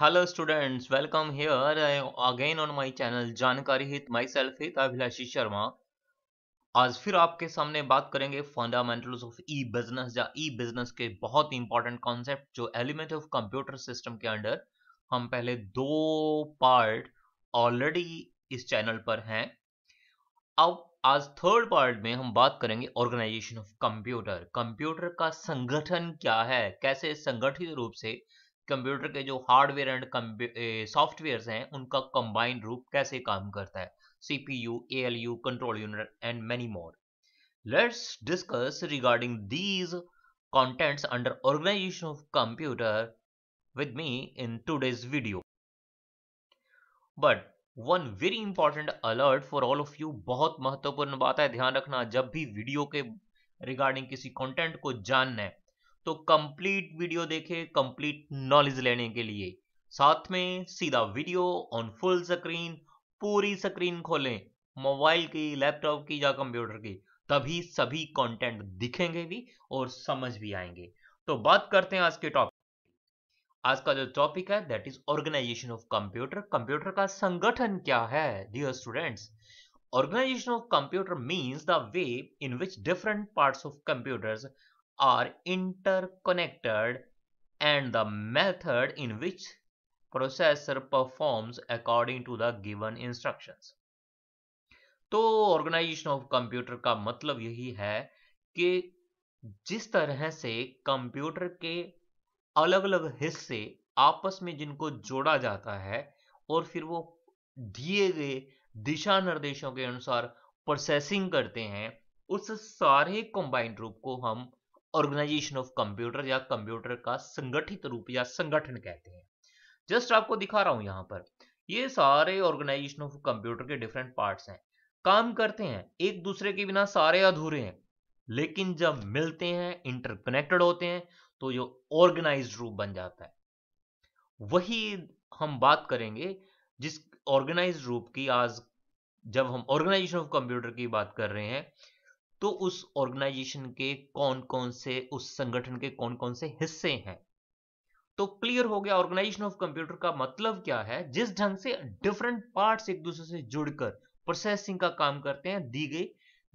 Hello students welcome here again on my channel जानकारी हित my self हित अभिलाषी शर्मा आज फिर आपके सामने बात करेंगे फंडामेंटल्स ऑफ ई बिजनेस या ई बिजनेस के बहुत इंपॉर्टेंट कॉन्सेप्ट जो एलिमेंट ऑफ कंप्यूटर सिस्टम के अंडर हम पहले दो पार्ट ऑलरेडी इस चैनल पर हैं अब आज थर्ड पार्ट में हम बात करेंगे ऑर्गेनाइजेशन ऑफ कंप्यूटर कंप्यूटर का संगठन क्या है कैसे संगठित रूप से कंप्यूटर के जो हार्डवेयर एंड सॉफ्टवेयर हैं उनका कंबाइंड रूप कैसे काम करता है CPU L U control unit and many more let's discuss regarding these contents under organisation of computer with me in today's video but one very important alert for all of you बहुत महत्वपूर्ण बात है ध्यान रखना जब भी video के regarding किसी कॉन्टेंट को जानना है तो कंप्लीट वीडियो देखें कंप्लीट नॉलेज लेने के लिए साथ में सीधा वीडियो ऑन फुल स्क्रीन पूरी स्क्रीन खोलें मोबाइल की लैपटॉप की या कंप्यूटर की तभी सभी कंटेंट दिखेंगे भी और समझ भी आएंगे तो बात करते हैं आज के टॉपिक आज का जो टॉपिक है that is organisation of computer computer का संगठन क्या है dear students organisation of computer means the way in which different parts of computers are interconnected and the method in which processor performs according to the given instructions. तो organisation of computer का मतलब यही है कि जिस तरह से computer के अलग अलग हिस्से आपस में जिनको जोड़ा जाता है और फिर वो दिए गए दिशा निर्देशों के अनुसार प्रोसेसिंग करते हैं उस सारे कंबाइंड रूप को हम ऑर्गेनाइजेशन ऑफ कंप्यूटर या कंप्यूटर का संगठित रूप या संगठन कहते हैं जस्ट आपको दिखा रहा हूं यहाँ पर ये सारे ऑर्गेनाइजेशन ऑफ कंप्यूटर के डिफरेंट पार्ट्स हैं काम करते हैं एक दूसरे के बिना सारे अधूरे हैं लेकिन जब मिलते हैं इंटरकनेक्टेड होते हैं तो ये ऑर्गेनाइज रूप बन जाता है वही हम बात करेंगे जिस ऑर्गेनाइज रूप की आज जब हम ऑर्गेनाइजेशन ऑफ कंप्यूटर की बात कर रहे हैं तो उस ऑर्गेनाइजेशन के कौन कौन से उस संगठन के कौन कौन से हिस्से हैं तो क्लियर हो गया ऑर्गेनाइजेशन ऑफ कंप्यूटर का मतलब क्या है जिस ढंग से डिफरेंट पार्ट्स एक दूसरे से जुड़कर प्रोसेसिंग का काम करते हैं दी गई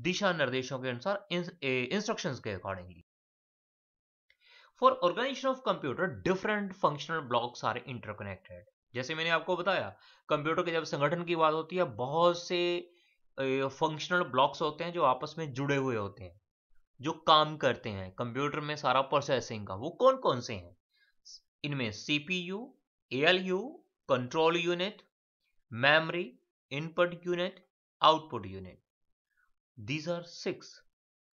दिशा निर्देशों के अनुसार इंस्ट्रक्शंस के accordingly for organisation of computer different functional blocks are interconnected जैसे मैंने आपको बताया कंप्यूटर के जब संगठन की बात होती है बहुत से फंक्शनल ब्लॉक्स होते हैं जो आपस में जुड़े हुए होते हैं जो काम करते हैं कंप्यूटर में सारा प्रोसेसिंग का वो कौन कौन से हैं इनमें CPU ALU control unit memory input unit output unit these are six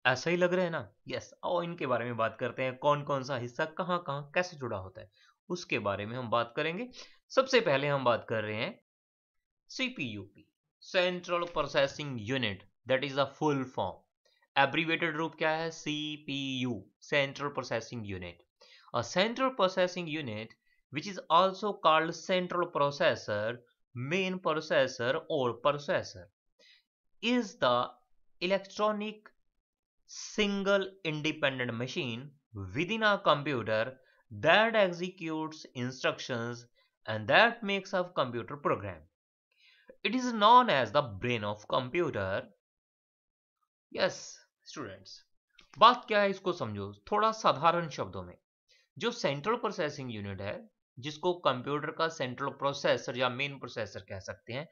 ऐसा ही लग रहा है ना यस और इनके बारे में बात करते हैं कौन कौन सा हिस्सा कहाँ कहाँ कैसे जुड़ा होता है उसके बारे में हम बात करेंगे सबसे पहले हम बात कर रहे हैं सीपीयू की Central Processing Unit. That is is full form. Abbreviated abbreviated CPU. Central Processing Unit. A Central Processing Unit, which is also called central processor, main processor or processor, is the electronic single independent machine within a computer that executes instructions and that makes a computer program. It is known as the brain of computer. Yes students बात क्या है इसको समझो थोड़ा साधारण शब्दों में जो सेंट्रल प्रोसेसिंग यूनिट है जिसको कंप्यूटर का सेंट्रल प्रोसेसर या मेन प्रोसेसर कह सकते हैं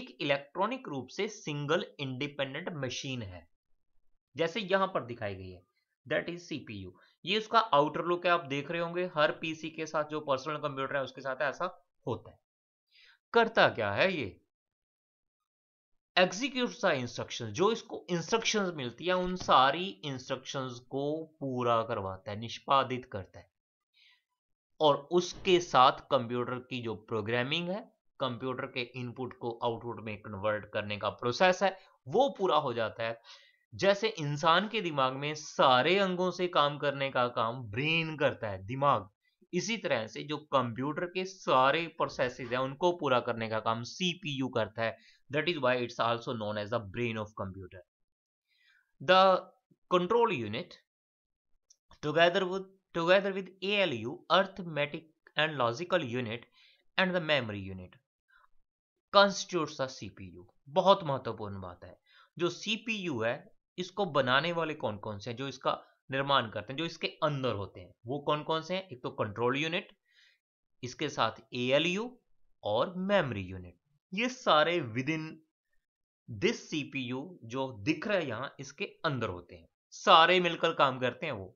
एक इलेक्ट्रॉनिक रूप से सिंगल इंडिपेंडेंट मशीन है जैसे यहां पर दिखाई गई है दैट इज सीपीयू ये उसका आउटर लुक है आप देख रहे होंगे हर पीसी के साथ जो पर्सनल कंप्यूटर है उसके साथ ऐसा होता है करता क्या है ये एग्जीक्यूट द इंस्ट्रक्शन जो इसको इंस्ट्रक्शन मिलती है उन सारी इंस्ट्रक्शन को पूरा करवाता है निष्पादित करता है और उसके साथ कंप्यूटर की जो प्रोग्रामिंग है कंप्यूटर के इनपुट को आउटपुट में कन्वर्ट करने का प्रोसेस है वो पूरा हो जाता है जैसे इंसान के दिमाग में सारे अंगों से काम करने का काम ब्रेन करता है दिमाग इसी तरह से जो कंप्यूटर के सारे प्रोसेसेस हैं उनको पूरा करने का काम सीपीयू करता है That is why it's also known as the brain of computer. The control unit together with together with ALU arithmetic and logical unit and the memory unit constitutes the CPU. बहुत महत्वपूर्ण बात है जो CPU है इसको बनाने वाले कौन कौन से हैं जो इसका निर्माण करते हैं जो इसके अंदर होते हैं वो कौन कौन से हैं एक तो कंट्रोल यूनिट इसके साथ ALU और मेमोरी यूनिट ये सारे विद इन दिस सीपीयू जो दिख रहा है यहां इसके अंदर होते हैं सारे मिलकर काम करते हैं वो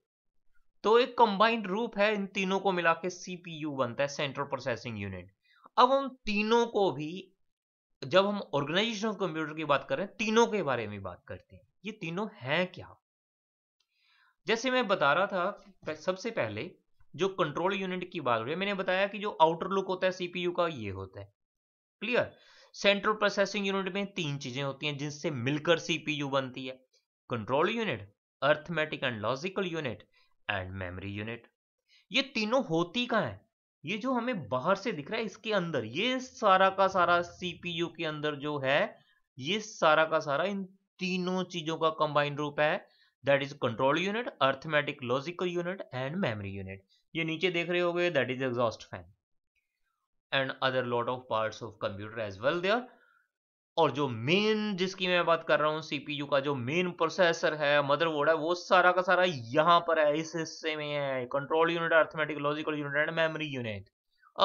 तो एक कंबाइंड रूप है इन तीनों को मिला के सीपीयू बनता है सेंट्रल प्रोसेसिंग यूनिट अब हम तीनों को भी जब हम ऑर्गेनाइजेशन ऑफ कंप्यूटर की बात कर रहे हैं तीनों के बारे में बात करते हैं ये तीनों हैं क्या जैसे मैं बता रहा था सबसे पहले जो कंट्रोल यूनिट की बात हो रही है मैंने बताया कि जो आउटर लुक होता है सीपीयू का ये होता है क्लियर सेंट्रल प्रोसेसिंग यूनिट में तीन चीजें होती हैं जिनसे मिलकर सीपीयू बनती है control unit arithmetic and logical unit and memory unit ये तीनों होती का है ये जो हमें बाहर से दिख रहा है इसके अंदर ये सारा का सारा सीपीयू के अंदर जो है ये सारा का सारा इन तीनों चीजों का कंबाइंड रूप है that is control unit arithmetic logical unit and memory unit ये नीचे देख रहे हो गए that is exhaust fan and other lot of parts of computer as well there और जो मेन जिसकी मैं बात कर रहा हूँ सीपीयू का जो मेन प्रोसेसर है मदरबोर्ड है वो सारा का सारा यहाँ पर है इस हिस्से में है control unit arithmetic logical unit and memory unit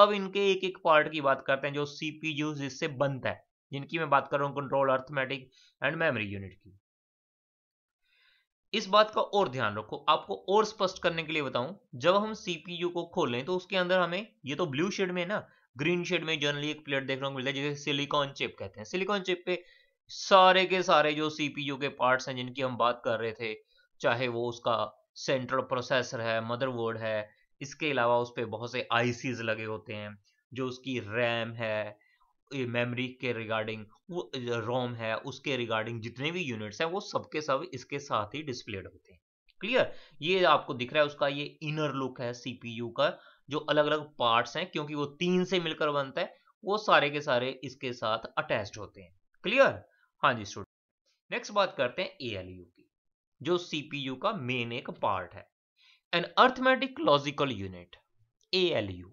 अब इनके एक एक पार्ट की बात करते हैं जो सीपीयू जिससे बनता है जिनकी मैं बात कर रहा हूँ control arithmetic and memory unit की इस बात का और ध्यान रखो आपको और स्पष्ट करने के लिए बताऊं जब हम सीपीयू को खोलें तो उसके अंदर हमें ये तो ब्लू शेड में है ना ग्रीन शेड में जनरली एक प्लेट देखने को मिलता है जिसे सिलिकॉन चिप कहते हैं सिलिकॉन चिप पे सारे के सारे जो सीपीयू के पार्ट्स हैं जिनकी हम बात कर रहे थे चाहे वो उसका सेंट्रल प्रोसेसर है मदरबोर्ड है इसके अलावा उस पर बहुत से आईसीज लगे होते हैं जो उसकी रैम है मेमोरी के रिगार्डिंग वो रोम है उसके रिगार्डिंग जितने भी यूनिट्स हैं वो सबके सब इसके साथ ही डिस्प्लेड होते हैं क्लियर ये आपको दिख रहा है उसका ये इनर लुक है सीपीयू का जो अलग अलग पार्ट है क्योंकि वो तीन से मिलकर बनता है वो सारे के सारे इसके साथ अटैच होते हैं क्लियर हाँ जी स्टूडेंट नेक्स्ट बात करते हैं एएलयू की जो सीपीयू का मेन एक पार्ट है an arithmetic logical unit ALU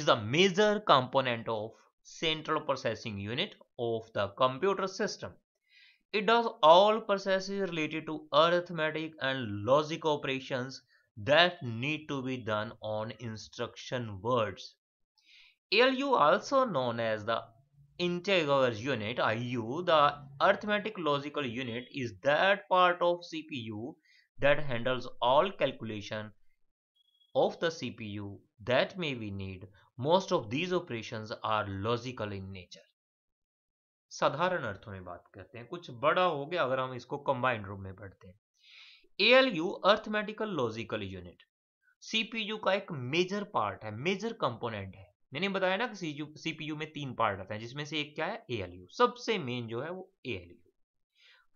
is the major component of central processing unit of the computer system it does all process related to arithmetic and logic operation that need to be done on instruction words. ALU also known as the integer unit IU the arithmetic logical unit is that part of CPU that handles all calculation of the CPU that may we need most of these operations are logical in nature साधारण अर्थों में बात करते हैं कुछ बड़ा हो गया अगर हम इसको कंबाइंड रूप में पढ़ते हैं ALU arithmetical logical unit CPU का एक मेजर पार्ट है मेजर कंपोनेंट है मैंने बताया ना कि सीपीयू में तीन पार्ट आते हैं जिसमें से एक क्या है एएलयू सबसे मेन जो है वो एएलयू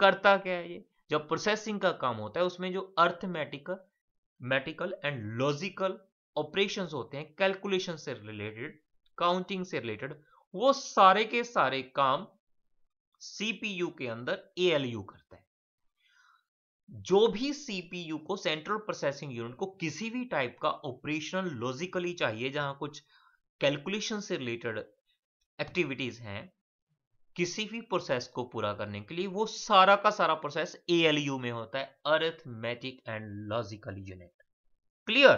करता क्या है ये जब प्रोसेसिंग का काम होता है उसमें जो अर्थमेटिकल मेटिकल एंड लॉजिकल ऑपरेशन होते हैं कैलकुलेशन से रिलेटेड काउंटिंग से रिलेटेड वो सारे के सारे काम सीपीयू के अंदर एएलयू करता है जो भी सीपीयू को सेंट्रल प्रोसेसिंग यूनिट को किसी भी टाइप का ऑपरेशनल लॉजिकली चाहिए जहां कुछ कैलकुलेशन से रिलेटेड एक्टिविटीज हैं किसी भी प्रोसेस को पूरा करने के लिए वो सारा का सारा प्रोसेस एएलयू में होता है arithmetic and logical unit clear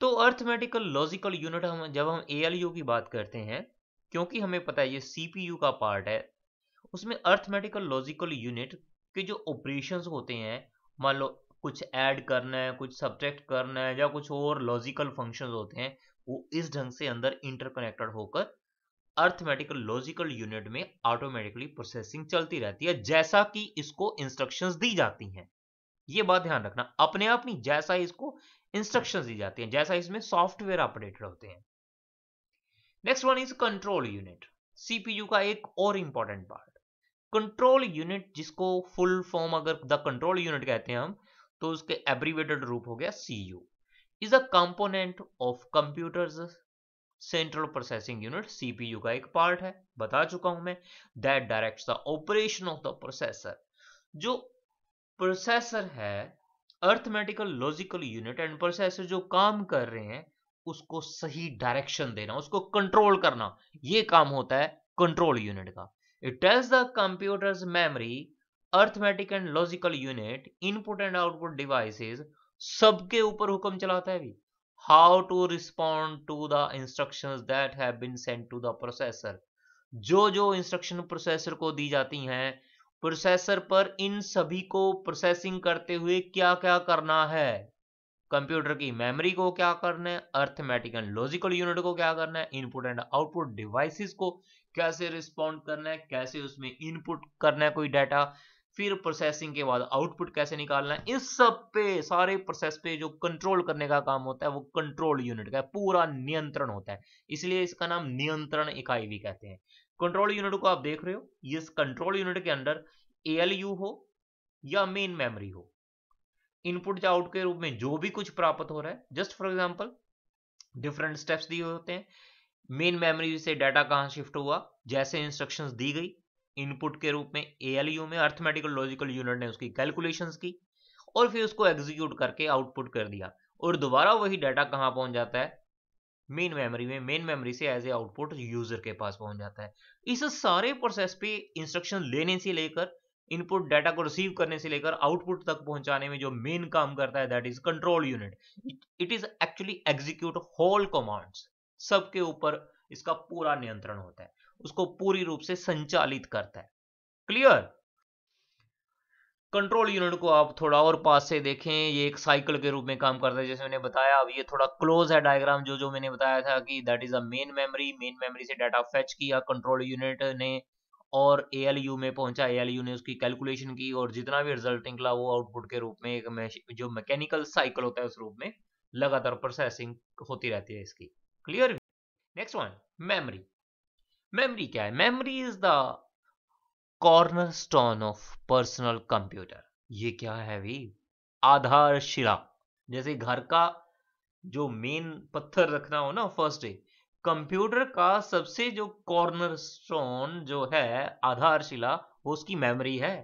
तो अर्थमेटिकल लॉजिकल यूनिट हम जब हम एएलयू की बात करते हैं क्योंकि हमें पता है ये सीपीयू का पार्ट है उसमें अर्थमेटिकल लॉजिकल यूनिट कि जो ऑपरेशंस होते हैं मान लो कुछ ऐड करना है कुछ सब्जेक्ट करना है या कुछ और लॉजिकल फंक्शंस होते हैं वो इस ढंग से अंदर इंटरकनेक्टेड होकर अर्थमेटिकल लॉजिकल यूनिट में ऑटोमेटिकली प्रोसेसिंग चलती रहती है जैसा कि इसको इंस्ट्रक्शंस दी जाती हैं ये बात ध्यान रखना अपने आप नहीं जैसा इसको इंस्ट्रक्शंस दी जाती हैं जैसा इसमें सॉफ्टवेयर अपडेटेड होते हैं next one is control unit CPU का एक और इंपॉर्टेंट पार्ट कंट्रोल यूनिट जिसको फुल फॉर्म अगर द कंट्रोल यूनिट कहते हैं हम तो उसके एब्रीवेटेड रूप हो गया C U is a component of computers central processing unit CPU का एक पार्ट है बता चुका हूं मैं that direct the operation of the processor जो प्रोसेसर है arithmetical logical unit and processor जो काम कर रहे हैं उसको सही डायरेक्शन देना उसको कंट्रोल करना ये काम होता है कंट्रोल यूनिट का It tells the computer's memory, arithmetic and logical unit, input and output devices सबके ऊपर हुक्म चलाता है भी how to respond to the instructions that have been sent to the processor जो जो इंस्ट्रक्शन प्रोसेसर को दी जाती हैं प्रोसेसर पर इन सभी को प्रोसेसिंग करते हुए क्या क्या करना है कंप्यूटर की मेमोरी को क्या करना है अर्थमेटिक एंड लॉजिकल यूनिट को क्या करना है इनपुट एंड आउटपुट डिवाइसेस को कैसे रिस्पॉन्ड करना है कैसे उसमें इनपुट करना है कोई डाटा फिर प्रोसेसिंग के बाद आउटपुट कैसे निकालना है इस सब पे सारे प्रोसेस पे जो कंट्रोल करने का काम होता है वो कंट्रोल यूनिट का पूरा नियंत्रण होता है इसलिए इसका नाम नियंत्रण इकाई भी कहते हैं कंट्रोल यूनिट को आप देख रहे हो इस कंट्रोल यूनिट के अंदर ए हो या मेन मेमोरी हो इनपुट या आउट के रूप में जो भी कुछ प्राप्त हो रहा है just for example different steps दिए होते हैं मेन मेमोरी से डाटा कहाँ शिफ्ट हुआ जैसे इंस्ट्रक्शंस दी गई इनपुट के रूप में ए में अर्थमेटिकल लॉजिकल यूनिट ने उसकी कैलकुलेशंस की और फिर उसको एग्जीक्यूट करके आउटपुट कर दिया और दोबारा वही डाटा कहाँ पहुंच जाता है मेन मेमोरी में मेन मेमोरी से एज ए आउटपुट यूजर के पास पहुंच जाता है इस सारे प्रोसेस पे इंस्ट्रक्शन लेने से लेकर इनपुट डाटा को रिसीव करने से लेकर आउटपुट तक पहुंचाने में जो मेन काम करता है that is control unit it is actually execute whole commands सबके ऊपर इसका पूरा नियंत्रण होता है उसको पूरी रूप से संचालित करता है क्लियर कंट्रोल यूनिट को आप थोड़ा और पास से देखें ये एक साइकिल के रूप में काम करता है जैसे मैंने बताया अब ये थोड़ा क्लोज है डायग्राम जो जो मैंने बताया था कि that is a main memory main memory से डाटा फेच किया कंट्रोल यूनिट ने और ए में पहुंचा ए ने उसकी कैलकुलेशन की और जितना भी रिजल्ट निकला वो आउटपुट के रूप में एक जो मैकेनिकल साइकिल होता है उस रूप में लगातार प्रोसेसिंग होती रहती है इसकी नेक्स्ट वन मेमरी मेमरी क्या है memory is the corner stone of personal computer ये क्या है भाई आधारशिला जैसे घर का जो मेन पत्थर रखना हो ना फर्स्ट डे कंप्यूटर का सबसे जो कॉर्नर स्टोन जो है आधारशिला वो उसकी मेमोरी है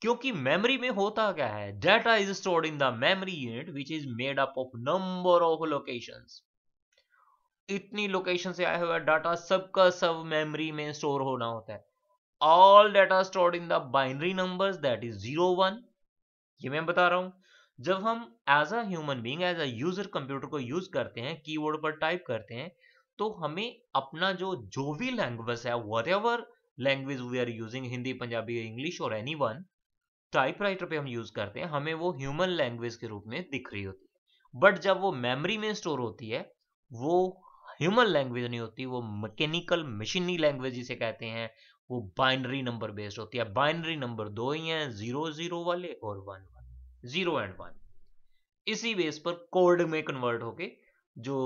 क्योंकि मेमोरी में होता क्या है data is stored in the memory unit which is made up of number of locations इतनी लोकेशन से आया हुआ डाटा सबका सब मेमोरी में स्टोर होना होता है all data stored in the binary numbers that is zero one ये मैं बता रहा हूं जब हम as a human being as a user computer को यूज करते हैं कीबोर्ड पर टाइप करते हैं तो हमें अपना जो जो भी लैंग्वेज है whatever language we are using Hindi Punjabi English और एनी वन टाइपराइटर पे हम यूज करते हैं हमें वो ह्यूमन लैंग्वेज के रूप में दिख रही होती है बट जब वो मेमोरी में स्टोर होती है वो ह्यूमन लैंग्वेज नहीं होती वो मैकेनिकल मशीनी लैंग्वेज जिसे कहते हैं वो बाइनरी नंबर बेस्ड होती है बाइनरी नंबर दो ही हैं जीरो जीरो वाले और one one zero and one इसी बेस पर कोड में कन्वर्ट होके जो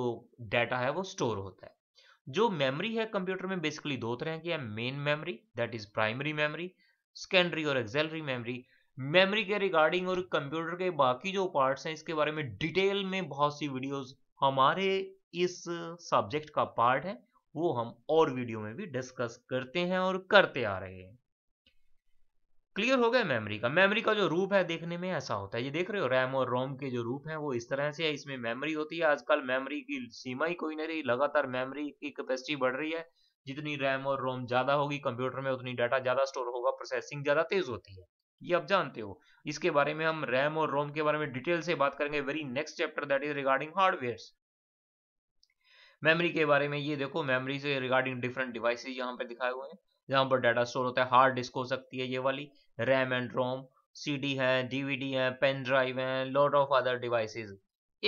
डाटा है वो स्टोर होता है जो मेमोरी है कंप्यूटर में बेसिकली दो तरह की है main memory that is primary memory secondary और एक्सेलरी मेमोरी मेमोरी के रिगार्डिंग और कंप्यूटर के बाकी जो पार्ट्स हैं इसके बारे में डिटेल में बहुत सी वीडियोस हमारे इस सब्जेक्ट का पार्ट है वो हम और वीडियो में भी डिस्कस करते हैं और करते आ रहे हैं क्लियर हो गया मेमोरी का मेमोरी का जो रूप है देखने में ऐसा होता है ये देख रहे हो रैम और रोम के जो रूप है वो इस तरह से है इसमें मेमोरी होती है आजकल मेमोरी की सीमा ही कोई नहीं रही लगातार मेमोरी की कैपेसिटी बढ़ रही है जितनी रैम और रोम ज्यादा होगी कंप्यूटर में उतनी डाटा ज्यादा स्टोर होगा प्रोसेसिंग ज्यादा तेज होती है ये आप जानते हो इसके बारे में हम रैम और रोम के बारे में डिटेल से बात करेंगे very next chapter that is regarding hardware memory के बारे में ये देखो मेमोरी से रिगार्डिंग डिफरेंट डिवाइसेज यहाँ पर दिखाए हुए हैं जहाँ पर डाटा स्टोर होता है हार्ड डिस्क हो सकती है ये वाली रैम एंड रोम सीडी है डीवीडी है पेन ड्राइव है लॉट ऑफ अदर डिवाइसेज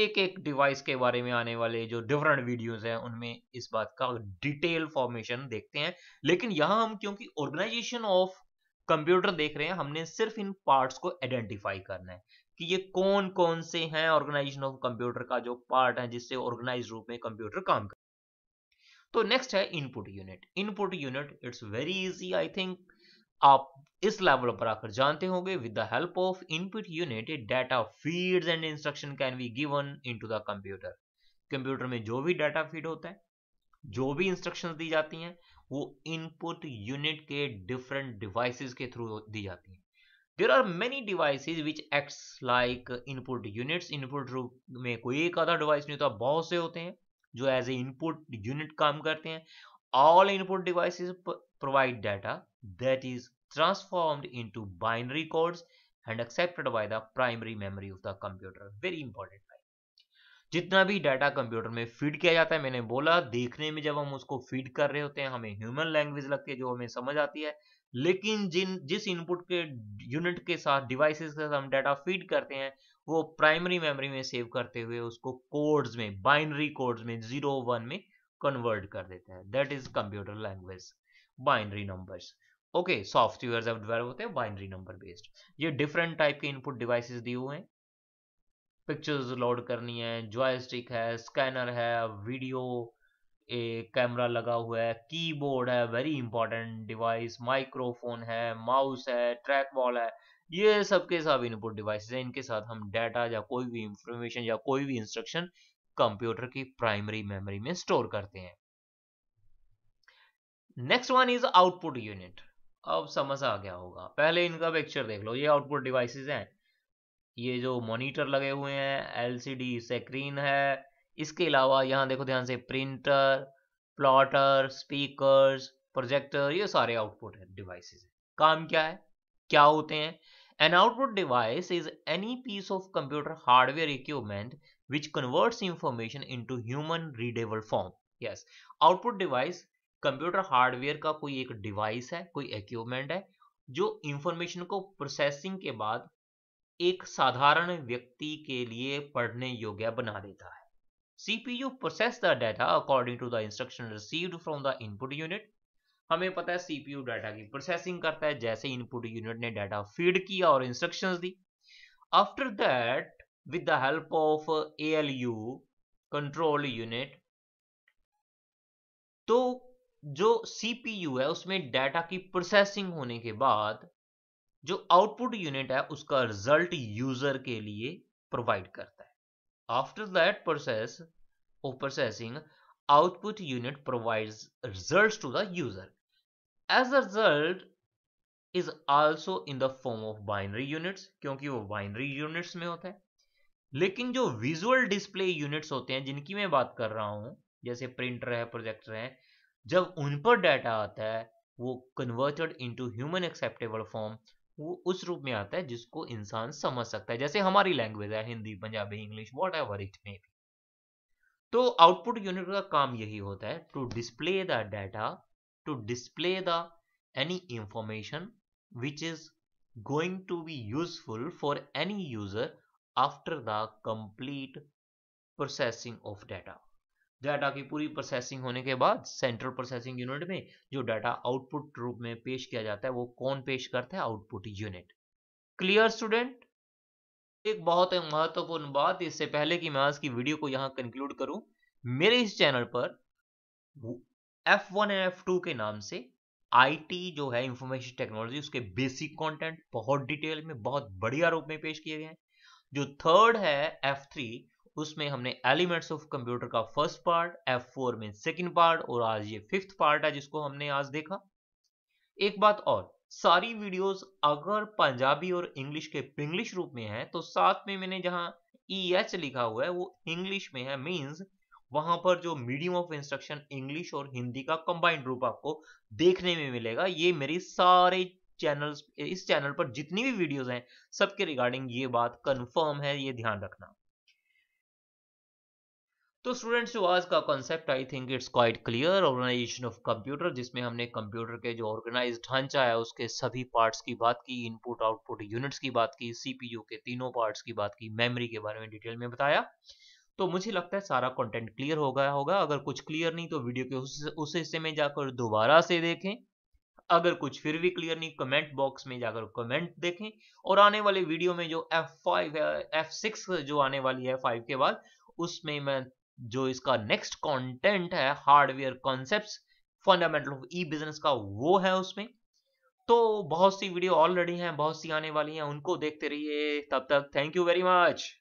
एक एक डिवाइस के बारे में आने वाले जो डिफरेंट वीडियोस हैं उनमें इस बात का डिटेल फॉर्मेशन देखते हैं लेकिन यहाँ हम क्योंकि ऑर्गेनाइजेशन ऑफ कंप्यूटर देख रहे हैं हमने सिर्फ इन पार्ट्स को आइडेंटिफाई करना है कि ये कौन कौन से हैं ऑर्गेनाइजेशन ऑफ कंप्यूटर का जो पार्ट है जिससे ऑर्गेनाइज रूप में कंप्यूटर काम कर तो नेक्स्ट है input unit input unit it's very easy I think आप इस लेवल पर आकर जानते होंगे with the help of input unit data feeds and instruction can be given into the computer computer में जो भी डाटा फीड होता है जो भी इंस्ट्रक्शन दी जाती हैं वो इनपुट यूनिट के डिफरेंट डिवाइसेस के थ्रू दी जाती हैं there are many devices which act like input units input रूप में कोई एक आधा डिवाइस नहीं होता बहुत से होते हैं जो एज ए इनपुट यूनिट काम करते हैं all input devices provide data that is transformed into binary codes and accepted by the primary memory of the computer very important line जितना भी डाटा कंप्यूटर में फीड किया जाता है मैंने बोला देखने में जब हम उसको फीड कर रहे होते हैं हमें ह्यूमन लैंग्वेज लगती है जो हमें समझ आती है लेकिन जिन जिस इनपुट के यूनिट के साथ डिवाइसेस के साथ हम डाटा फीड करते हैं वो प्राइमरी मेमोरी में सेव करते हुए उसको कोड्स में बाइनरी कोड्स में जीरो वन में कन्वर्ट कर देते हैं that is computer language binary numbers okay software जब डेवलप होते हैं बाइनरी नंबर बेस्ड ये डिफरेंट टाइप के इनपुट डिवाइसेस दिए हुए हैं पिक्चर्स लोड करनी है जॉयस्टिक है स्कैनर है वीडियो एक कैमरा लगा हुआ है कीबोर्ड है वेरी इंपॉर्टेंट डिवाइस माइक्रोफोन है माउस है ट्रैक बॉल है ये सबके सब इनपुट डिवाइसेस है इनके साथ हम डाटा या कोई भी इंफॉर्मेशन या कोई भी इंस्ट्रक्शन कंप्यूटर की प्राइमरी मेमोरी में स्टोर करते हैं next one is output unit अब समझ आ गया होगा पहले इनका पिक्चर देख लो ये आउटपुट डिवाइसेस हैं ये जो मॉनिटर लगे हुए हैं एलसीडी स्क्रीन है इसके अलावा यहाँ देखो ध्यान से प्रिंटर प्लॉटर स्पीकर्स प्रोजेक्टर ये सारे आउटपुट है डिवाइसेस काम क्या है क्या होते हैं an output device is any piece of computer hardware equipment converts converts into human readable form yes output device computer hardware का कोई एक डिवाइस है कोई इक्विपमेंट है जो इंफॉर्मेशन को प्रोसेसिंग के बाद एक साधारण व्यक्ति के लिए पढ़ने योग्य बना देता है CPU process the data according to the instruction received from the input unit हमें पता है सीपीयू डाटा की प्रोसेसिंग करता है जैसे इनपुट यूनिट ने डाटा फीड किया और इंस्ट्रक्शन दी after that with the help of ALU control unit तो जो सीपीयू है उसमें डाटा की प्रोसेसिंग होने के बाद जो आउटपुट यूनिट है उसका रिजल्ट यूजर के लिए प्रोवाइड करता After that process of processing, output unit provides results to the user. As a result is also in the form of binary units क्योंकि वो binary units में होता है लेकिन जो visual display units होते हैं जिनकी मैं बात कर रहा हूँ जैसे printer है projector है जब उन पर data आता है वो converted into human acceptable form वो उस रूप में आता है जिसको इंसान समझ सकता है जैसे हमारी लैंग्वेज है Hindi Punjabi English what ever it may be तो आउटपुट यूनिट का काम यही होता है to display the data to display the any information which is going to be useful for any user after the complete processing of data data की पूरी processing होने के बाद सेंट्रल प्रोसेसिंग यूनिट में जो डाटा आउटपुट रूप में पेश किया जाता है वो कौन पेश करता है आउटपुट यूनिट क्लियर स्टूडेंट एक बहुत महत्वपूर्ण बात इससे पहले कि मैं आज की वीडियो को यहाँ कंक्लूड करूं मेरे इस चैनल पर वन एंड टू के नाम से आई जो है इंफॉर्मेशन टेक्नोलॉजी उसके बेसिक कॉन्टेंट बहुत डिटेल में बहुत बढ़िया रूप में पेश किए गए हैं जो थर्ड है थ्री उसमें हमने एलिमेंट्स ऑफ कंप्यूटर का फर्स्ट पार्ट एफ फोर में सेकेंड पार्ट और आज ये फिफ्थ पार्ट है जिसको हमने आज देखा एक बात और सारी वीडियोस अगर पंजाबी और इंग्लिश के इंग्लिश रूप में है तो साथ में मैंने जहां ई e एच लिखा हुआ है वो इंग्लिश में है मीन्स वहां पर जो मीडियम ऑफ इंस्ट्रक्शन इंग्लिश और हिंदी का कंबाइंड रूप आपको देखने में मिलेगा ये मेरी सारे चैनल्स इस चैनल पर जितनी भी वीडियोस हैं सबके रिगार्डिंग ये बात कंफर्म है ये ध्यान रखना तो स्टूडेंट्स जो आज का concept I think it's quite clear organisation of computer जिसमें हमने कंप्यूटर के जो ऑर्गेनाइज ढांचा है उसके सभी पार्ट्स की बात की इनपुट आउटपुट यूनिट्स की बात की सीपीयू के तीनों पार्ट्स की बात की मेमोरी के बारे में डिटेल में बताया तो मुझे लगता है सारा कंटेंट क्लियर हो गया होगा अगर कुछ क्लियर नहीं तो वीडियो के उस, हिस्से में जाकर दोबारा से देखें अगर कुछ फिर भी क्लियर नहीं कमेंट बॉक्स में जाकर कमेंट देखें और आने वाले वीडियो में जो एफ फाइव एफ सिक्स जो आने वाली है फाइव के बाद उसमें मैं जो इसका नेक्स्ट कंटेंट है hardware concept fundamental of e business का वो है उसमें तो बहुत सी वीडियो ऑलरेडी हैं बहुत सी आने वाली हैं उनको देखते रहिए तब तक थैंक यू वेरी मच